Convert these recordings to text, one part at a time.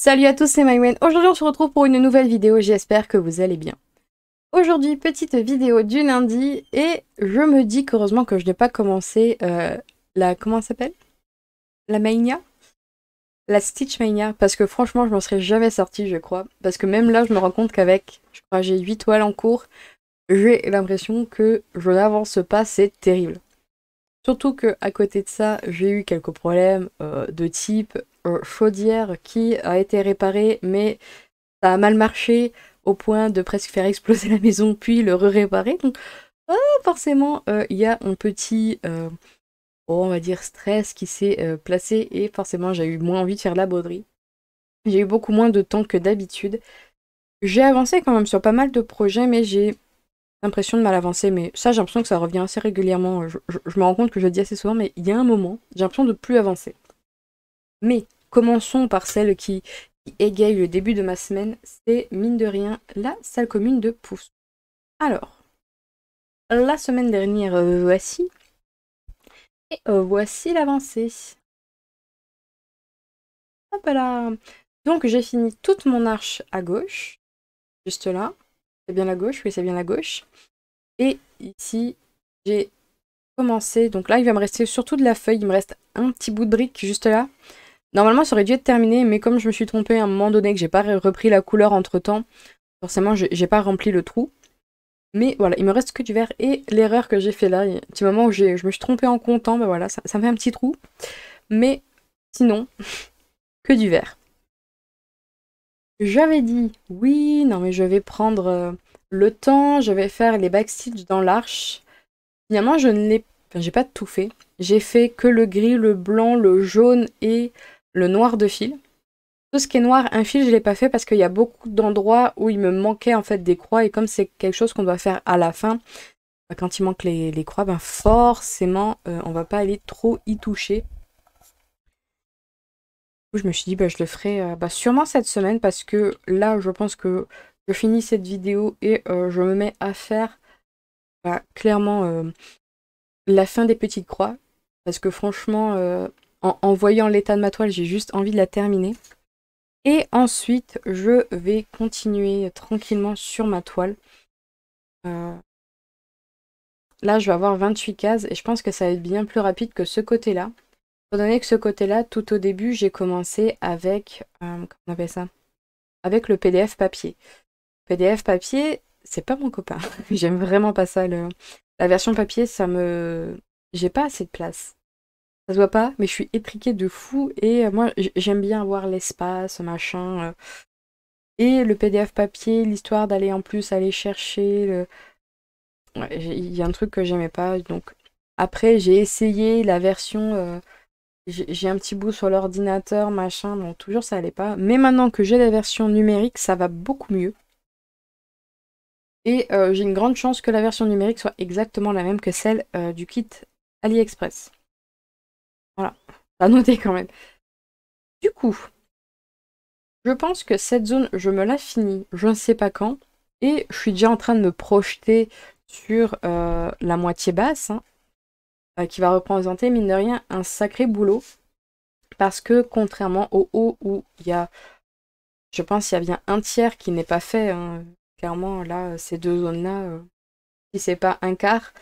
Salut à tous, c'est Mywen. Aujourd'hui, on se retrouve pour une nouvelle vidéo. J'espère que vous allez bien. Aujourd'hui, petite vidéo du lundi. Et je me dis qu'heureusement que je n'ai pas commencé euh, la... Comment s'appelle La Mania La Stitch Mania. Parce que franchement, je m'en serais jamais sortie, je crois. Parce que même là, je me rends compte qu'avec... Je crois j'ai 8 toiles en cours. J'ai l'impression que je n'avance pas. C'est terrible. Surtout que à côté de ça, j'ai eu quelques problèmes euh, de type euh, chaudière qui a été réparée, mais ça a mal marché au point de presque faire exploser la maison puis le réparer. Donc forcément, euh, il y a un petit, on va dire, stress qui s'est placé et forcément j'ai eu moins envie de faire de la bauderie. J'ai eu beaucoup moins de temps que d'habitude. J'ai avancé quand même sur pas mal de projets, mais j'ai l'impression de mal avancer, mais ça, j'ai l'impression que ça revient assez régulièrement. Je, me rends compte que je le dis assez souvent, mais il y a un moment, j'ai l'impression de plus avancer. Mais commençons par celle qui, égaye le début de ma semaine, c'est mine de rien la salle commune de Pouce. Alors, la semaine dernière, euh, voici. Et euh, voici l'avancée. Hop là Donc j'ai fini toute mon arche à gauche, juste là. C'est bien la gauche, oui, c'est bien la gauche. Et ici, j'ai commencé. Donc là, il va me rester surtout de la feuille. Il me reste un petit bout de brique juste là. Normalement, ça aurait dû être terminé, mais comme je me suis trompée à un moment donné, que j'ai pas repris la couleur entre-temps, forcément, j'ai pas rempli le trou. Mais voilà, il me reste que du vert et l'erreur que j'ai fait là, il un petit moment où je me suis trompée en comptant, ben voilà, ça, ça me fait un petit trou. Mais sinon, que du vert. J'avais dit oui, non mais je vais prendre euh, le temps, je vais faire les backstitch dans l'arche. Finalement, je ne l'ai pas tout fait. J'ai fait que le gris, le blanc, le jaune et le noir de fil. Tout ce qui est noir, un fil, je l'ai pas fait parce qu'il y a beaucoup d'endroits où il me manquait en fait des croix et comme c'est quelque chose qu'on doit faire à la fin, bah, quand il manque les, croix, ben forcément, on euh, on va pas aller trop y toucher je me suis dit, bah, je le ferai euh, bah, sûrement cette semaine parce que là, je pense que je finis cette vidéo et euh, je me mets à faire bah, clairement euh, la fin des petites croix. Parce que franchement, en, voyant l'état de ma toile, j'ai juste envie de la terminer. Et ensuite, je vais continuer tranquillement sur ma toile. Là, je vais avoir 28 cases et je pense que ça va être bien plus rapide que ce côté-là pour que ce côté-là, tout au début, j'ai commencé avec, euh, comment on appelle ça Avec le PDF papier. PDF papier, c'est pas mon copain. J'aime vraiment pas ça. Le... La version papier, ça me... J'ai pas assez de place. Ça se voit pas, mais je suis étriquée de fou. Et euh, moi, j'aime bien avoir l'espace, machin. Euh. Et le PDF papier, l'histoire d'aller en plus aller chercher. Il y a un truc que j'aimais pas. Donc après, j'ai essayé la version j'ai un petit bout sur l'ordinateur, machin, donc toujours ça allait pas. Mais maintenant que j'ai la version numérique, ça va beaucoup mieux. Et euh, j'ai une grande chance que la version numérique soit exactement la même que celle euh, du kit AliExpress. Voilà, à noter quand même. Du coup, je pense que cette zone, je me la finis, je ne sais pas quand. Et je suis déjà en train de me projeter sur euh, la moitié basse, hein. Euh, qui va représenter, mine de rien, un sacré boulot. Parce que contrairement au haut où il y a, je pense, il y a bien un tiers qui n'est pas fait, hein. clairement, là, ces deux zones-là, euh, si c'est pas un quart,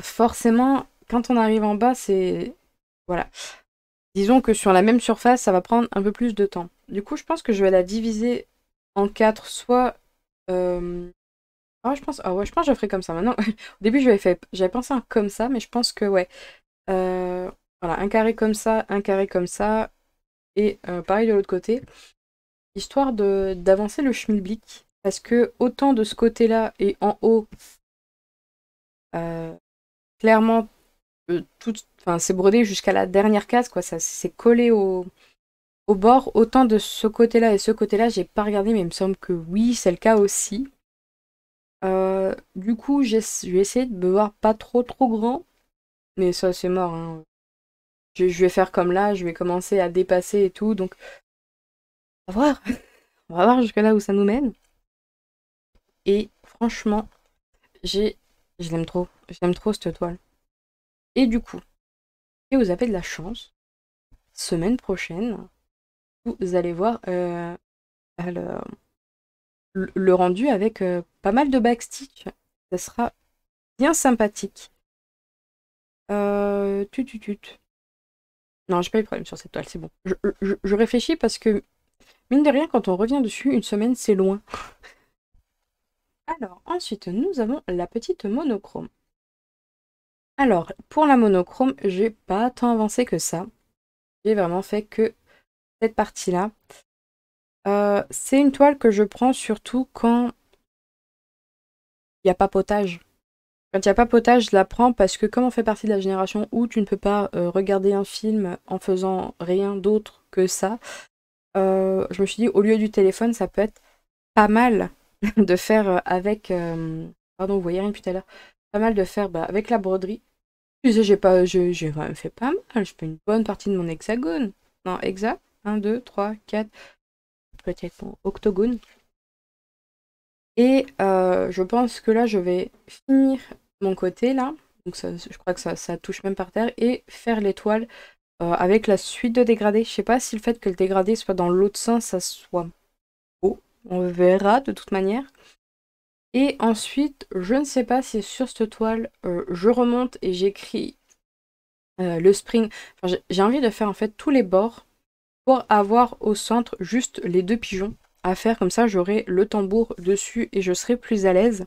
forcément, quand on arrive en bas, c'est. Voilà. Disons que sur la même surface, ça va prendre un peu plus de temps. Du coup, je pense que je vais la diviser en quatre, soit euh, ah je pense, ah je pense que je ferai comme ça maintenant. Au début, j'avais fait, j'avais pensé un comme ça, mais je pense que ouais. Euh, voilà, un carré comme ça, un carré comme ça, et euh, pareil de l'autre côté, histoire de d'avancer le schmilblick, parce que autant de ce côté-là et en haut, euh, clairement, tout, c'est brodé jusqu'à la dernière case, quoi. Ça, c'est collé au, au bord. Autant de ce côté-là et ce côté-là, j'ai pas regardé, mais il me semble que oui, c'est le cas aussi. Euh, du coup, vais essayer de me voir pas trop trop grand. Mais ça, c'est mort. Hein. Je, vais faire comme là, je vais commencer à dépasser et tout. Donc, on va voir. on va voir jusque-là où ça nous mène. Et franchement, j'ai. Je l'aime trop. j'aime trop cette toile. Et du coup, et vous avez de la chance, semaine prochaine, vous allez voir. Euh, alors le rendu avec euh, pas mal de backstitch. Ça sera bien sympathique. Euh, tut, tut, Non, j'ai pas eu de problème sur cette toile, c'est bon. Je, je, réfléchis parce que, mine de rien, quand on revient dessus, une semaine, c'est loin. Alors, ensuite, nous avons la petite monochrome. Alors, pour la monochrome, j'ai pas tant avancé que ça. J'ai vraiment fait que cette partie-là. Euh, c'est une toile que je prends surtout quand il n'y a pas potage. Quand il n'y a pas potage, je la prends parce que comme on fait partie de la génération où tu ne peux pas euh, regarder un film en faisant rien d'autre que ça, euh, je me suis dit au lieu du téléphone, ça peut être pas mal de faire avec... pardon, vous voyez rien depuis tout à l'heure. Pas mal de faire bah, avec la broderie. Tu sais, j'ai pas, j'ai fait pas mal. Je fais une bonne partie de mon hexagone. Non, hexa, 1, 2, 3, 4, peut-être en octogone. Et euh, je pense que là, je vais finir mon côté là. Donc je crois que ça, touche même par terre. Et faire l'étoile euh, avec la suite de dégradé Je sais pas si le fait que le dégradé soit dans l'autre sens, ça soit oh On verra de toute manière. Et ensuite, je ne sais pas si sur cette toile, euh, je remonte et j'écris le spring. j'ai envie de faire en fait tous les bords pour avoir au centre juste les deux pigeons à faire. Comme ça, j'aurai le tambour dessus et je serai plus à l'aise.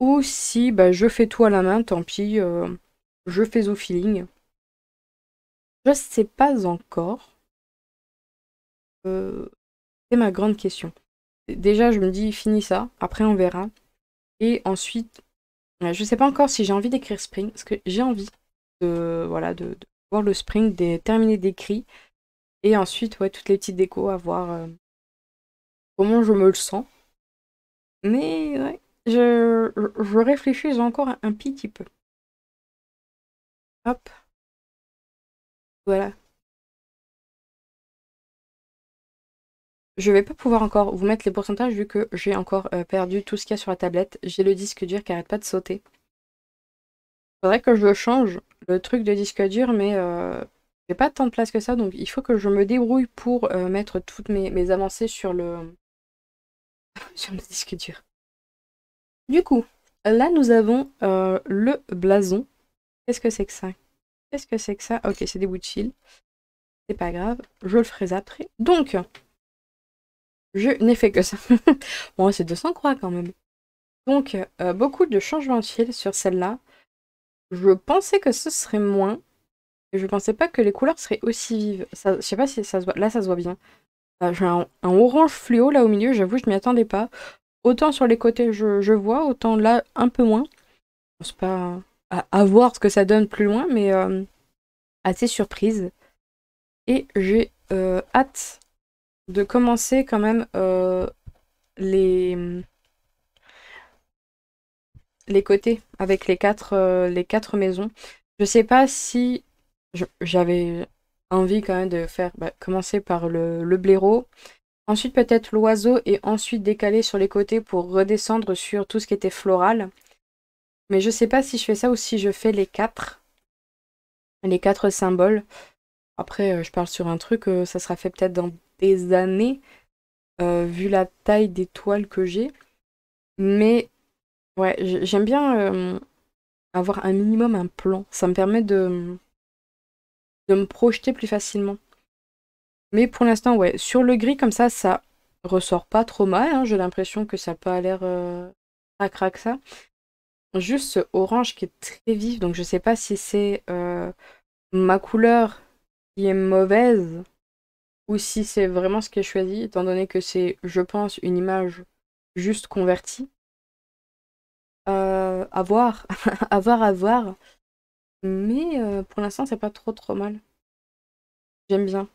Ou si bah, je fais tout à la main, tant pis, euh, je fais au feeling. Je sais pas encore. Euh, c'est ma grande question. Déjà, je me dis, finis ça, après on verra. Et ensuite, euh, je ne sais pas encore si j'ai envie d'écrire Spring, parce que j'ai envie de, voilà, de, voir le Spring, de terminer d'écrit. Et ensuite, ouais, toutes les petites décos à voir euh, comment je me le sens. Mais ouais, je, je réfléchis encore un petit peu. Hop. Voilà. Je vais pas pouvoir encore vous mettre les pourcentages vu que j'ai encore euh, perdu tout ce qu'il y a sur la tablette. J'ai le disque dur qui arrête pas de sauter. Faudrait que je change le truc de disque dur, mais euh, j'ai pas tant de place que ça, donc il faut que je me débrouille pour euh, mettre toutes mes, avancées sur le... sur le disque dur. Du coup, là nous avons euh, le blason. Qu'est-ce que c'est que ça Qu'est-ce que c'est que ça Ok, c'est des bouts de fil. C'est pas grave, je le ferai après. Donc, je n'ai fait que ça. bon, c'est 200 croix quand même. Donc, euh, beaucoup de changements de fil sur celle-là. Je pensais que ce serait moins, je pensais pas que les couleurs seraient aussi vives. Je ne sais pas si ça se voit. Là, ça se voit bien. Euh, j'ai un, orange fluo là au milieu, j'avoue, je m'y attendais pas. Autant sur les côtés, je, je, vois, autant là, un peu moins. Je pense pas à, voir ce que ça donne plus loin, mais euh, assez surprise. Et j'ai euh, hâte de commencer quand même les les côtés avec les quatre, les quatre maisons. Je sais pas si j'avais envie quand même de faire bah, commencer par le, le blaireau. Ensuite peut-être l'oiseau et ensuite décaler sur les côtés pour redescendre sur tout ce qui était floral. Mais je sais pas si je fais ça ou si je fais les quatre. Les quatre symboles. Après, euh, je parle sur un truc, euh, ça sera fait peut-être dans des années, euh, vu la taille des toiles que j'ai. Mais ouais, j'aime bien avoir un minimum un plan. Ça me permet de de me projeter plus facilement. Mais pour l'instant, ouais, sur le gris comme ça, ça ressort pas trop mal. Hein. J'ai l'impression que ça peut à l'air à euh, craque ça. Juste orange qui est très vif, donc je sais pas si c'est euh, ma couleur qui est mauvaise ou si c'est vraiment ce qui est choisi, étant donné que c'est, je pense, une image juste convertie. Euh, à voir, à voir, à voir. Mais euh, pour l'instant, c'est pas trop trop mal. J'aime bien.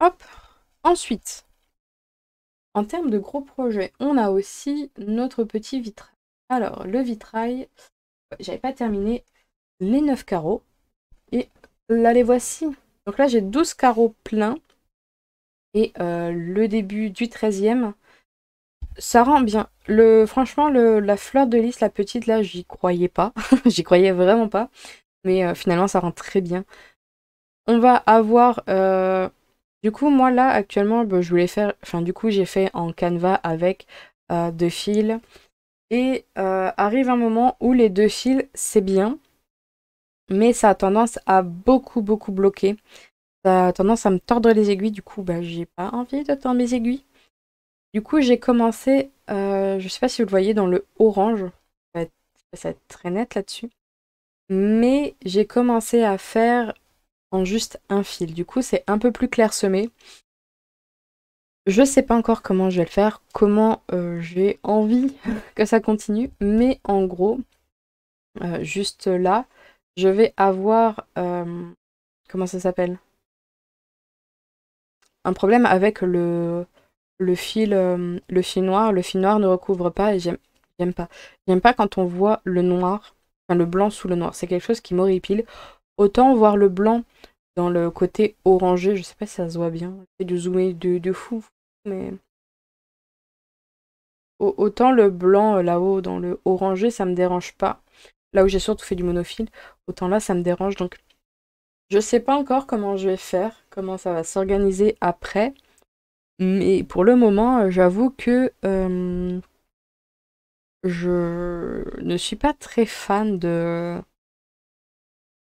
Hop Ensuite, en termes de gros projets, on a aussi notre petit vitrail. Alors, le vitrail, euh, j'avais pas terminé les 9 carreaux. Et là, les voici. Donc là, j'ai 12 carreaux pleins. Et euh, le début du 13e ça rend bien. Le, franchement, la fleur de lys, la petite, là, j'y croyais pas. j'y croyais vraiment pas. Mais euh, finalement, ça rend très bien. On va avoir... Euh, du coup, moi, là, actuellement, bah, je voulais faire... Enfin, du coup, j'ai fait en canevas avec euh, deux fils. Et arrive un moment où les deux fils, c'est bien. Mais ça a tendance à beaucoup, beaucoup bloquer. Ça a tendance à me tordre les aiguilles. Du coup, bah, j'ai pas envie de tordre mes aiguilles. Du coup, j'ai commencé, euh, je sais pas si vous le voyez dans le orange, ça va être, très net là-dessus, mais j'ai commencé à faire en juste un fil. Du coup, c'est un peu plus clairsemé. Je sais pas encore comment je vais le faire, comment euh, j'ai envie que ça continue, mais en gros, euh, juste là, je vais avoir comment ça s'appelle Un problème avec le le fil, euh, le fil noir, le fil noir ne recouvre pas et j'aime pas. J'aime pas quand on voit le noir, enfin le blanc sous le noir. C'est quelque chose qui m'horripile. Autant voir le blanc dans le côté orangé, je sais pas si ça se voit bien. C'est du zoomer de, de, fou, mais... Autant le blanc euh, là-haut dans le orangé, ça me dérange pas. Là où j'ai surtout fait du monofil, autant là, ça me dérange. Donc, je sais pas encore comment je vais faire, comment ça va s'organiser après. Mais pour le moment, euh, j'avoue que euh, je ne suis pas très fan de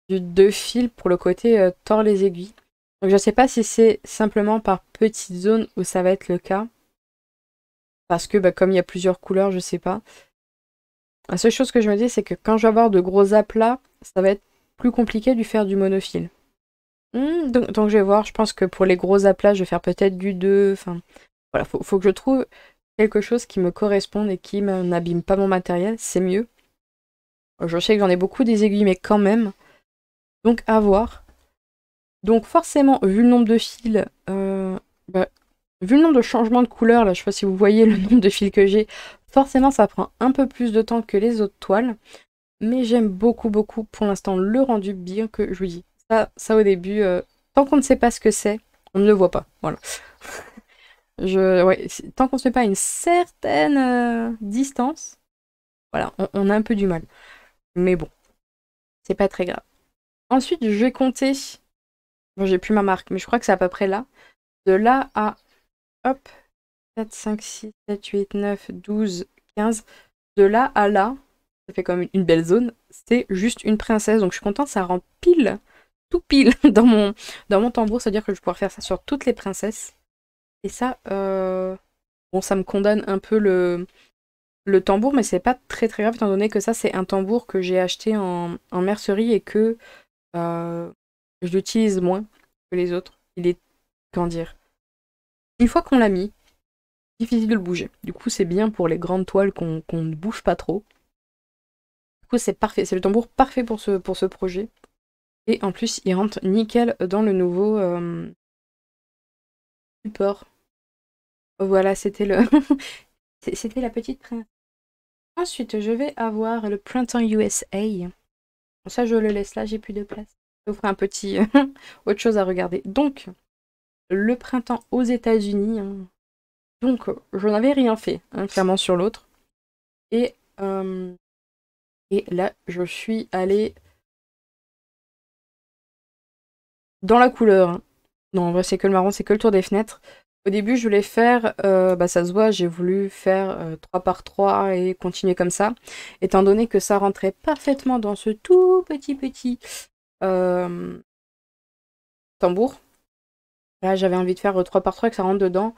du deux fils pour le côté euh, tord les aiguilles. Donc je ne sais pas si c'est simplement par petites zones où ça va être le cas. Parce que bah, comme il y a plusieurs couleurs, je ne sais pas. La seule chose que je me dis, c'est que quand je vais avoir de gros aplats, ça va être plus compliqué de faire du monofil. Mmh, donc, donc, je vais voir, je pense que pour les gros aplats, je vais faire peut-être du 2. Enfin, voilà, faut, que je trouve quelque chose qui me corresponde et qui n'abîme pas mon matériel, c'est mieux. Je sais que j'en ai beaucoup des aiguilles, mais quand même. Donc à voir. Donc forcément, vu le nombre de fils, euh, bah, vu le nombre de changements de couleur, là, je sais pas si vous voyez le nombre de fils que j'ai, forcément ça prend un peu plus de temps que les autres toiles. Mais j'aime beaucoup beaucoup pour l'instant le rendu, bien que je vous dis, ça, au début, euh, tant qu'on ne sait pas ce que c'est, on ne le voit pas. Voilà. Je, ouais, tant qu'on ne se met pas à une certaine euh, distance, voilà, on, a un peu du mal. Mais bon, c'est pas très grave. Ensuite, je vais compter. Bon, j'ai plus ma marque, mais je crois que c'est à peu près là. De là à. Hop. 4, 5, 6, 7, 8, 9, 12, 15. De là à là, ça fait quand même une belle zone. C'est juste une princesse. Donc je suis contente, ça rend pile tout pile dans mon, dans mon tambour. C'est-à-dire que je vais pouvoir faire ça sur toutes les princesses. Et ça, euh, bon, ça me condamne un peu le, le tambour, mais c'est pas très très grave étant donné que ça, c'est un tambour que j'ai acheté en, en, mercerie et que euh, je l'utilise moins que les autres. Il est, quand dire, une fois qu'on l'a mis, difficile de le bouger. Du coup, c'est bien pour les grandes toiles qu'on qu'on ne bouge pas trop. Du coup, c'est parfait, c'est le tambour parfait pour ce, pour ce projet. Et en plus, il rentre nickel dans le nouveau euh, support. Voilà, c'était le... c'était la petite printemps. Ensuite, je vais avoir le Printemps USA. ça, je le laisse là, j'ai plus de place. Je vous ferai un petit... autre chose à regarder. Donc, le printemps aux États-Unis. Hein. Donc, je n'avais rien fait, hein, clairement, sur l'autre. Et, euh, et là, je suis allée dans la couleur. Hein. Non, en vrai, c'est que le marron, c'est que le tour des fenêtres. Au début, je voulais faire, euh, bah, ça se voit, j'ai voulu faire 3 euh, par 3 et continuer comme ça. Étant donné que ça rentrait parfaitement dans ce tout petit petit euh, tambour. Là, j'avais envie de faire 3 par 3 et que ça rentre dedans.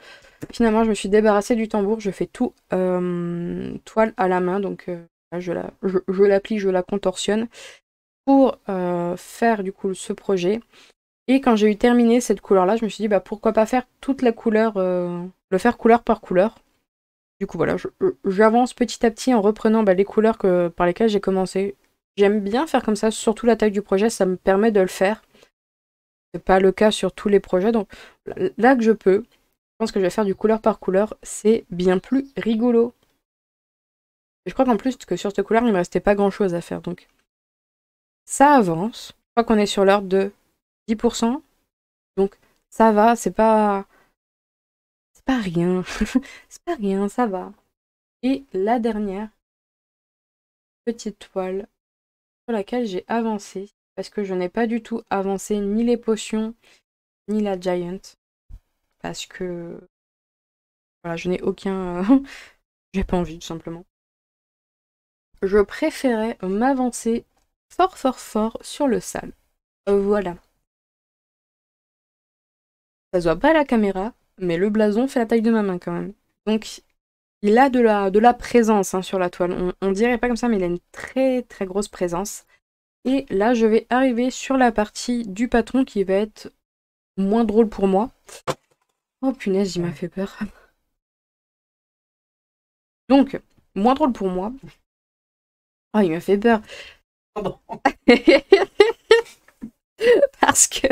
Finalement, je me suis débarrassée du tambour. Je fais tout toile à la main. Donc, je la, je, je je la contorsionne pour faire du coup ce projet. Et quand j'ai eu terminé cette couleur-là, je me suis dit, bah, pourquoi pas faire toute la couleur, euh, le faire couleur par couleur. Du coup, voilà, j'avance petit à petit en reprenant bah, les couleurs que, par lesquelles j'ai commencé. J'aime bien faire comme ça, surtout la taille du projet, ça me permet de le faire. C'est pas le cas sur tous les projets, donc là que je peux, je pense que je vais faire du couleur par couleur, c'est bien plus rigolo. je crois qu'en plus que sur cette couleur, il ne me restait pas grand chose à faire, donc ça avance. Je crois qu'on est sur l'heure de 10%. Donc ça va, c'est pas c'est pas rien. c'est pas rien, ça va. Et la dernière petite toile sur laquelle j'ai avancé parce que je n'ai pas du tout avancé ni les potions ni la giant parce que voilà, je n'ai aucun j'ai pas envie tout simplement. Je préférais m'avancer fort fort fort sur le sale. Voilà. Ça se voit pas à la caméra, mais le blason fait la taille de ma main quand même. Donc il a de la, de la présence hein, sur la toile. On, ne dirait pas comme ça, mais il a une très très grosse présence. Et là, je vais arriver sur la partie du patron qui va être moins drôle pour moi. Oh punaise, il m'a fait peur. Donc, moins drôle pour moi. Oh, il m'a fait peur. Parce que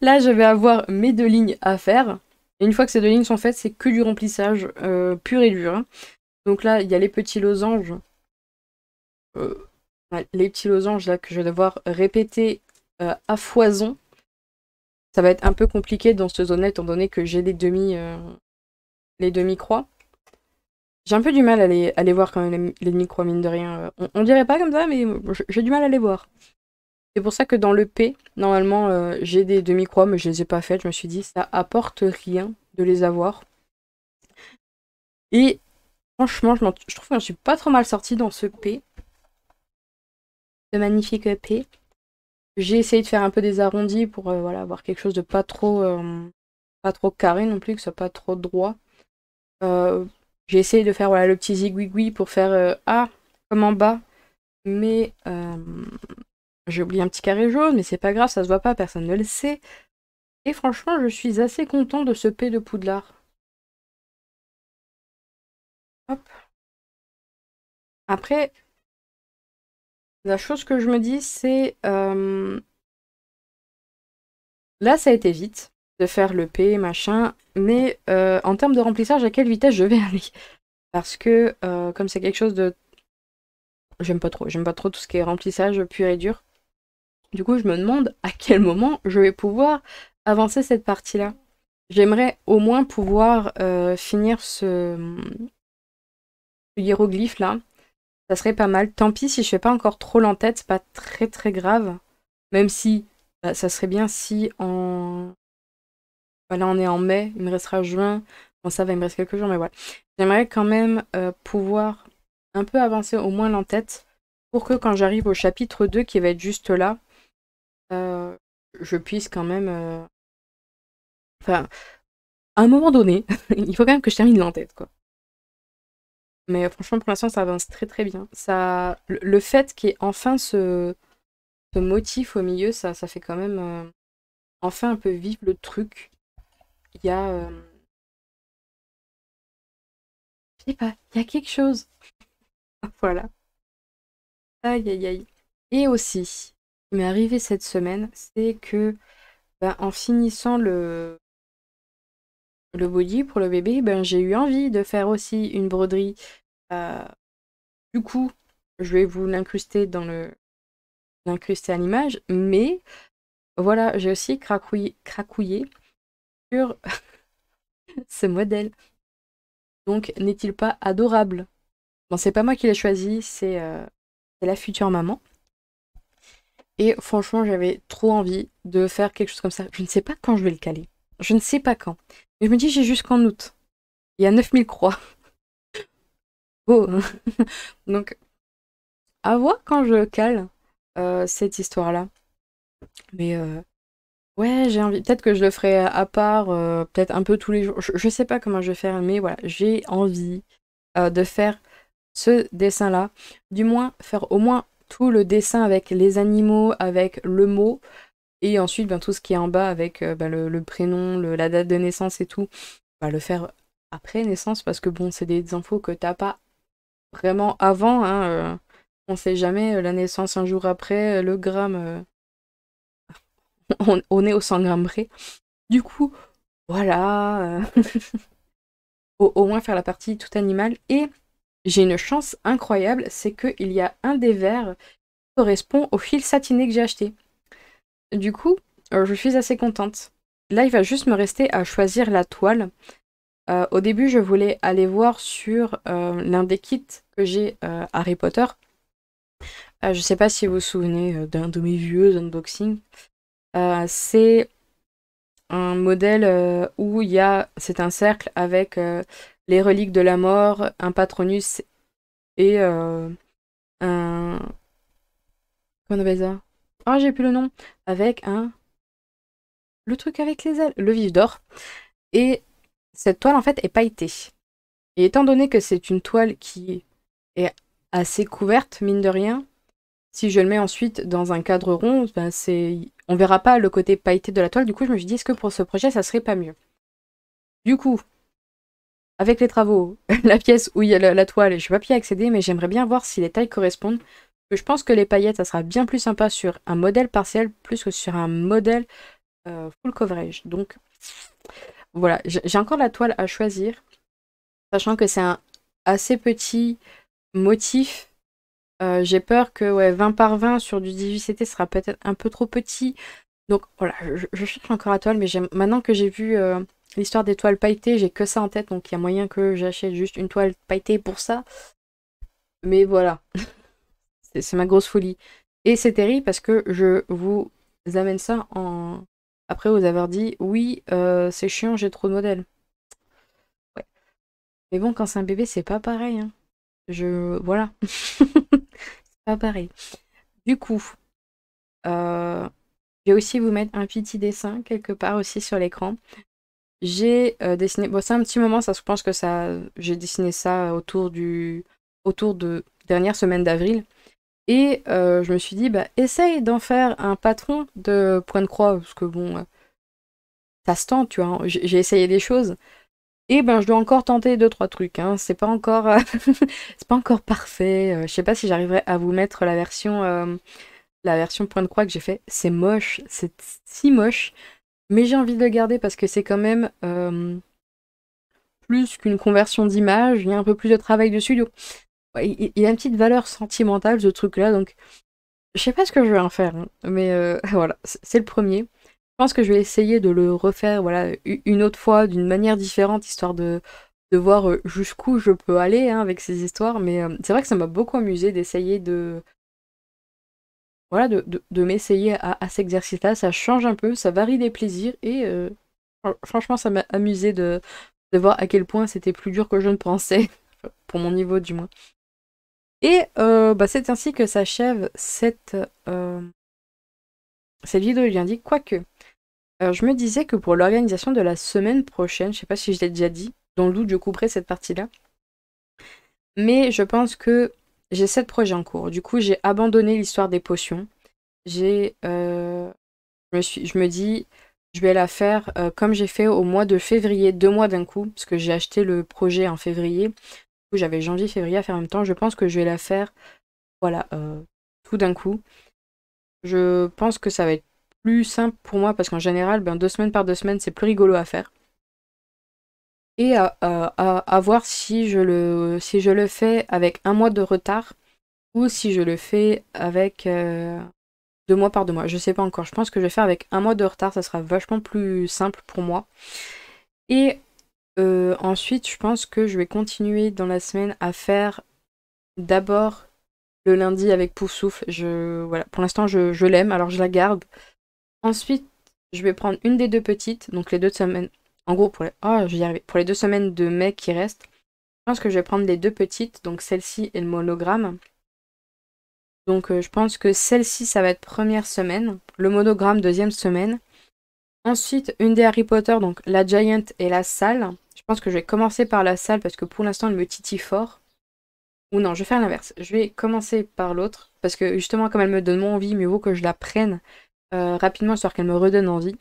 Là, je vais avoir mes deux lignes à faire. Et une fois que ces deux lignes sont faites, c'est que du remplissage euh, pur et dur. Hein. Donc là, il y a les petits losanges. Euh, les petits losanges là que je vais devoir répéter euh, à foison. Ça va être un peu compliqué dans cette zone étant donné que j'ai les demi les demi-croix. J'ai un peu du mal à les, voir quand même, les, demi-croix, mine de rien. On, on, dirait pas comme ça, mais j'ai du mal à les voir. C'est pour ça que dans le P, normalement, euh, j'ai des demi-croix, mais je ne les ai pas faites. Je me suis dit, ça apporte rien de les avoir. Et franchement, je, je trouve que je suis pas trop mal sortie dans ce P. Ce magnifique P. J'ai essayé de faire un peu des arrondis pour euh, voilà, avoir quelque chose de pas trop, euh, pas trop carré non plus, que ce soit pas trop droit. j'ai essayé de faire voilà, le petit zigouigoui pour faire A comme en bas, mais j'ai oublié un petit carré jaune, mais c'est pas grave, ça se voit pas, personne ne le sait. Et franchement, je suis assez content de ce P de Poudlard. Hop. Après, la chose que je me dis, c'est... Euh, là, ça a été vite de faire le P, machin, mais euh, en termes de remplissage, à quelle vitesse je vais aller Parce que, euh, comme c'est quelque chose de... J'aime pas trop, j'aime pas trop tout ce qui est remplissage pur et dur. Du coup, je me demande à quel moment je vais pouvoir avancer cette partie-là. J'aimerais au moins pouvoir euh, finir ce, hiéroglyphe-là. Ça serait pas mal. Tant pis si je fais pas encore trop l'entête, c'est pas très très grave. Même si bah, ça serait bien si en... Voilà, on est en mai, il me restera juin. Bon, ça va, il me reste quelques jours, mais voilà. J'aimerais quand même euh, pouvoir un peu avancer au moins l'entête pour que quand j'arrive au chapitre 2 qui va être juste là, euh, je puisse quand même. Euh, enfin, à un moment donné, il faut quand même que je termine l'entête, quoi. Mais euh, franchement, pour l'instant, ça avance très très bien. Ça, le fait qu'il y ait enfin ce, motif au milieu, ça, ça fait quand même enfin un peu vivre le truc. Il y a. Je sais pas, il y a quelque chose. voilà. Aïe aïe aïe. Et aussi, m'est arrivé cette semaine, c'est que ben, en finissant le, le body pour le bébé, ben, j'ai eu envie de faire aussi une broderie. Euh, du coup, je vais vous l'incruster dans le l'incruster à l'image, mais voilà, j'ai aussi cracouillé, cracouillé sur ce modèle. Donc, n'est-il pas adorable non c'est pas moi qui l'ai choisi, c'est euh, la future maman. Et franchement, j'avais trop envie de faire quelque chose comme ça. Je ne sais pas quand je vais le caler. Je ne sais pas quand. Mais je me dis, j'ai jusqu'en août. Il y a 9000 croix. oh Donc, à voir quand je cale euh, cette histoire-là. Mais euh, ouais, j'ai envie. Peut-être que je le ferai à part, euh, peut-être un peu tous les jours. Je, ne sais pas comment je vais faire, mais voilà, j'ai envie de faire ce dessin-là. Du moins, faire au moins tout le dessin avec les animaux, avec le mot, et ensuite ben, tout ce qui est en bas avec euh, ben, le, prénom, la date de naissance et tout, va ben, le faire après naissance parce que bon, c'est des infos que t'as pas vraiment avant. Hein, euh, on sait jamais euh, la naissance un jour après, le gramme. on, est au 100 grammes près. Du coup, voilà. au moins faire la partie tout animal et j'ai une chance incroyable, c'est qu'il y a un des verres qui correspond au fil satiné que j'ai acheté. Du coup, euh, je suis assez contente. Là, il va juste me rester à choisir la toile. Euh, au début, je voulais aller voir sur euh, l'un des kits que j'ai Harry Potter. je ne sais pas si vous vous souvenez d'un de mes vieux unboxings. c'est un modèle où il y a, c'est un cercle avec les reliques de la mort, un patronus et euh, un. Comment on appelle ça Ah, j'ai plus le nom. Avec un. Le truc avec les ailes. Le vif d'or. Et cette toile, en fait, est pailletée. Et étant donné que c'est une toile qui est assez couverte, mine de rien, si je le mets ensuite dans un cadre rond, ben c'est... on verra pas le côté pailleté de la toile. Du coup, je me suis dit, est-ce que pour ce projet, ça serait pas mieux Du coup, avec les travaux, la pièce où il y a la, toile, je ne vais pas y accéder, mais j'aimerais bien voir si les tailles correspondent. Je pense que les paillettes, ça sera bien plus sympa sur un modèle partiel plus que sur un modèle euh, full coverage. Donc voilà, j'ai encore la toile à choisir, sachant que c'est un assez petit motif. Euh, j'ai peur que ouais, 20 par 20 sur du 18CT sera peut-être un peu trop petit. Donc voilà, je, cherche encore la toile, mais maintenant que j'ai vu... Euh, l'histoire des toiles pailletées, j'ai que ça en tête, donc il y a moyen que j'achète juste une toile pailletée pour ça. Mais voilà, c'est ma grosse folie. Et c'est terrible parce que je vous amène ça en... Après vous avoir dit, oui, euh, c'est chiant, j'ai trop de modèles. Ouais. Mais bon, quand c'est un bébé, c'est pas pareil. Hein. Je... Voilà. c'est pas pareil. Du coup, euh, Je vais aussi vous mettre un petit dessin quelque part aussi sur l'écran j'ai euh, dessiné. Bon, c'est un petit moment, ça, je pense que ça, j'ai dessiné ça autour du, autour de dernière semaine d'avril. Et euh, je me suis dit, bah, essaye d'en faire un patron de point de croix, parce que bon, euh, ça se tente, tu vois. Hein. J'ai essayé des choses. Et eh ben, je dois encore tenter deux trois trucs. Hein. C'est pas encore, c'est pas encore parfait. je sais pas si j'arriverai à vous mettre la version, la version point de croix que j'ai fait. C'est moche, c'est si moche. Mais j'ai envie de le garder parce que c'est quand même euh, plus qu'une conversion d'image, il y a un peu plus de travail dessus. studio. il, y a une petite valeur sentimentale ce truc-là, donc je sais pas ce que je vais en faire, hein. mais euh, voilà, c'est le premier. Je pense que je vais essayer de le refaire voilà, une autre fois, d'une manière différente, histoire de, de voir euh, jusqu'où je peux aller hein, avec ces histoires, mais c'est vrai que ça m'a beaucoup amusé d'essayer de, voilà, de, de, m'essayer à, à, cet exercice-là. Ça change un peu, ça varie des plaisirs et euh, franchement, ça m'a amusé de, de, voir à quel point c'était plus dur que je ne pensais, pour mon niveau du moins. Et euh, bah, c'est ainsi que s'achève cette, euh, cette vidéo du lundi, quoique. je me disais que pour l'organisation de la semaine prochaine, je sais pas si je l'ai déjà dit, dans le doute, je couperai cette partie-là. Mais je pense que j'ai sept projets en cours. Du coup, j'ai abandonné l'histoire des potions. J'ai, euh, je, me dis, je vais la faire euh, comme j'ai fait au mois de février, deux mois d'un coup, parce que j'ai acheté le projet en février. Du coup, j'avais janvier, février à faire en même temps. Je pense que je vais la faire, voilà, euh, tout d'un coup. Je pense que ça va être plus simple pour moi parce qu'en général, ben, deux semaines par deux semaines, c'est plus rigolo à faire et à, voir si je, le, si je le fais avec un mois de retard ou si je le fais avec euh, deux mois par deux mois. Je ne sais pas encore. Je pense que je vais faire avec un mois de retard. Ça sera vachement plus simple pour moi. Et euh, ensuite, je pense que je vais continuer dans la semaine à faire d'abord le lundi avec Pouf Souffle. Je, voilà, pour l'instant, je, je l'aime, alors je la garde. Ensuite, je vais prendre une des deux petites, donc les deux de semaine, en gros, pour les, oh, pour les deux semaines de mai qui restent, je pense que je vais prendre les deux petites, donc celle-ci et le monogramme. Donc euh, je pense que celle-ci, ça va être première semaine, le monogramme deuxième semaine. Ensuite, une des Harry Potter, donc la Giant et la salle. Je pense que je vais commencer par la salle parce que pour l'instant, elle me titille fort. Ou non, je vais faire l'inverse. Je vais commencer par l'autre parce que justement, comme elle me donne mon envie, mieux vaut que je la prenne euh, rapidement histoire qu'elle me redonne envie.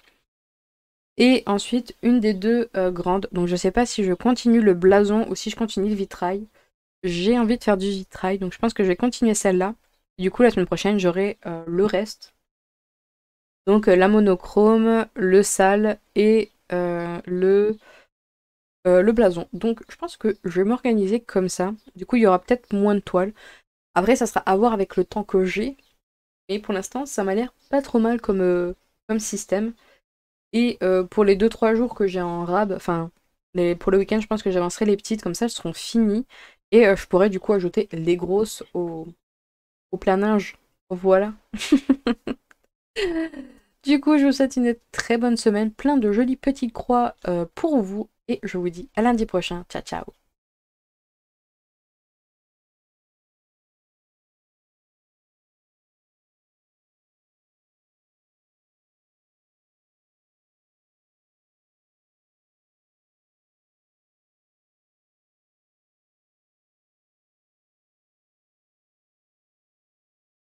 Et ensuite, une des deux euh, grandes. Donc, je ne sais pas si je continue le blason ou si je continue le vitrail. J'ai envie de faire du vitrail, donc je pense que je vais continuer celle-là. Du coup, la semaine prochaine, j'aurai euh, le reste. Donc, euh, la monochrome, le sale et le, le blason. Donc, je pense que je vais m'organiser comme ça. Du coup, il y aura peut-être moins de toiles. Après, ça sera à voir avec le temps que j'ai. Mais pour l'instant, ça m'a l'air pas trop mal comme, comme système. Et euh, pour les 2-3 jours que j'ai en rab, enfin, pour le week-end, je pense que j'avancerai les petites, comme ça, elles seront finies. Et euh, je pourrais du coup ajouter les grosses au, au planinge. Voilà. du coup, je vous souhaite une très bonne semaine, plein de jolies petites croix euh, pour vous. Et je vous dis à lundi prochain. Ciao, ciao.